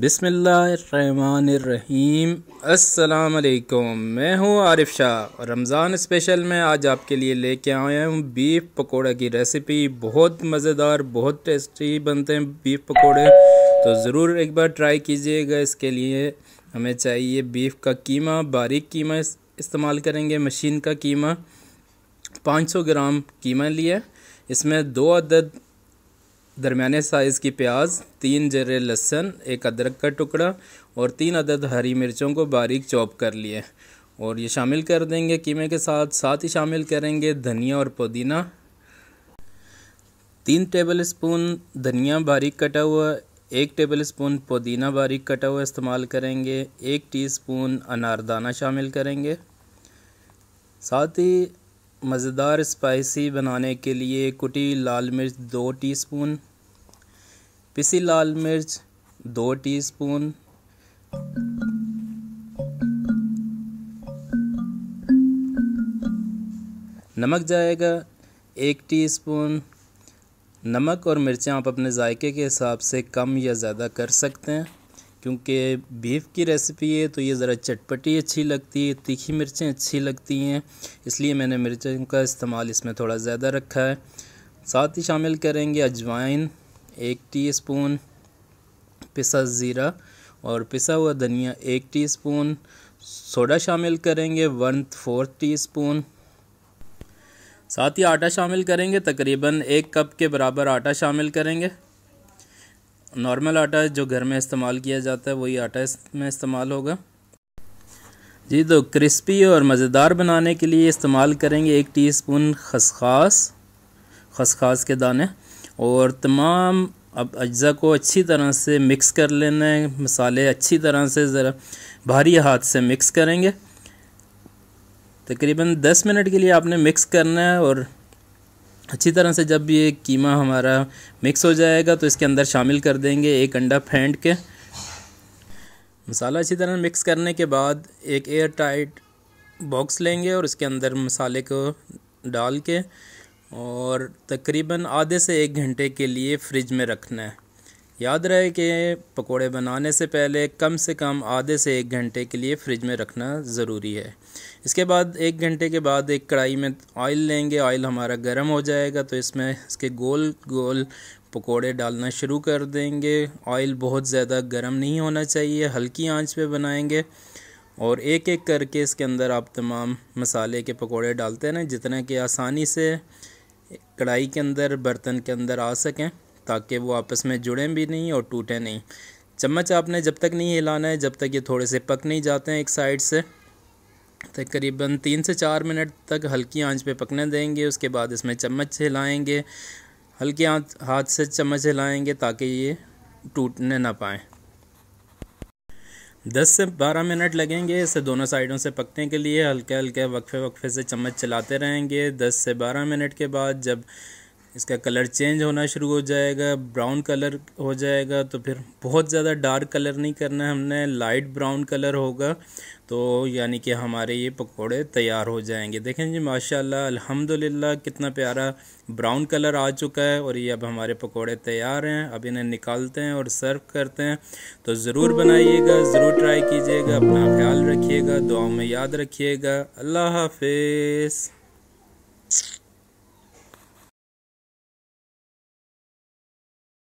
बिसमीम अलैक्म मैं हूँ आरिफ शाह और रमज़ान स्पेशल में आज आपके लिए लेके आया हूँ बीफ पकोड़ा की रेसिपी बहुत मज़ेदार बहुत टेस्टी बनते हैं बीफ पकोड़े तो ज़रूर एक बार ट्राई कीजिएगा इसके लिए हमें चाहिए बीफ का कीमा बारीक कीमा इस, इस्तेमाल करेंगे मशीन का कीमा 500 ग्राम कीमा लिया इसमें दो अदद दरमियाने साइज़ की प्याज तीन जरे लहसन एक अदरक का टुकड़ा और तीन अदद हरी मिर्चों को बारीक चॉप कर लिए और ये शामिल कर देंगे कीमे के साथ साथ ही शामिल करेंगे धनिया और पुदीना तीन टेबल स्पून धनिया बारीक कटा हुआ एक टेबल स्पून पुदीना बारीक कटा हुआ इस्तेमाल करेंगे एक टीस्पून अनारदाना शामिल करेंगे साथ ही मज़ेदार स्पाइसी बनाने के लिए कुटी लाल मिर्च दो टीस्पून पिसी लाल मिर्च दो टीस्पून नमक जाएगा एक टीस्पून नमक और मिर्चें आप अपने जायके के हिसाब से कम या ज़्यादा कर सकते हैं क्योंकि बीफ की रेसिपी है तो ये ज़रा चटपटी अच्छी लगती है तीखी मिर्चें अच्छी लगती हैं इसलिए मैंने मिर्चों का इस्तेमाल इसमें थोड़ा ज़्यादा रखा है साथ ही शामिल करेंगे अजवाइन एक टीस्पून पिसा ज़ीरा और पिसा हुआ धनिया एक टीस्पून सोडा शामिल करेंगे वन फोर्थ टीस्पून साथ ही आटा शामिल करेंगे तकरीबन एक कप के बराबर आटा शामिल करेंगे नॉर्मल आटा जो घर में इस्तेमाल किया जाता है वही आटा इसमें इस्तेमाल होगा जी तो क्रिस्पी और मज़ेदार बनाने के लिए इस्तेमाल करेंगे एक टीस्पून खसखास खसखास के दाने और तमाम अब अज्जा को अच्छी तरह से मिक्स कर लेना है मसाले अच्छी तरह से ज़रा भारी हाथ से मिक्स करेंगे तकरीबन 10 मिनट के लिए आपने मिक्स करना है और अच्छी तरह से जब ये कीमा हमारा मिक्स हो जाएगा तो इसके अंदर शामिल कर देंगे एक अंडा फेंट के मसाला अच्छी तरह मिक्स करने के बाद एक एयर टाइट बॉक्स लेंगे और इसके अंदर मसाले को डाल के और तकरीबन आधे से एक घंटे के लिए फ्रिज में रखना है याद रहे कि पकोड़े बनाने से पहले कम से कम आधे से एक घंटे के लिए फ्रिज में रखना ज़रूरी है इसके बाद एक घंटे के बाद एक कढ़ाई में ऑयल लेंगे ऑयल हमारा गर्म हो जाएगा तो इसमें इसके गोल गोल पकोड़े डालना शुरू कर देंगे ऑयल बहुत ज़्यादा गर्म नहीं होना चाहिए हल्की आंच पे बनाएंगे और एक एक करके इसके अंदर आप तमाम मसाले के पकोड़े डालते रहें जितना कि आसानी से कढ़ाई के अंदर बर्तन के अंदर आ सकें ताकि वो आपस में जुड़ें भी नहीं और टूटें नहीं चम्मच आपने जब तक नहीं हिलाना है जब तक ये थोड़े से पक नहीं जाते हैं एक साइड से तकरीबन तीन से चार मिनट तक हल्की आंच पे पकने देंगे उसके बाद इसमें चम्मच हिलाएंगे हल्के हाथ से चम्मच हिलाएंगे ताकि ये टूटने ना पाएँ दस से बारह मिनट लगेंगे इसे दोनों साइडों से पकने के लिए हल्के हल्के वक्फे वक्फे से चम्मच चलाते रहेंगे दस से बारह मिनट के बाद जब इसका कलर चेंज होना शुरू हो जाएगा ब्राउन कलर हो जाएगा तो फिर बहुत ज़्यादा डार्क कलर नहीं करना हमने लाइट ब्राउन कलर होगा तो यानी कि हमारे ये पकोड़े तैयार हो जाएंगे देखें जी माशाल्लाह अल्हम्दुलिल्लाह कितना प्यारा ब्राउन कलर आ चुका है और ये अब हमारे पकोड़े तैयार हैं अब इन्हें निकालते हैं और सर्व करते हैं तो ज़रूर बनाइएगा ज़रूर ट्राई कीजिएगा अपना ख्याल रखिएगा दुआ में याद रखिएगा अल्लाह हाफिज़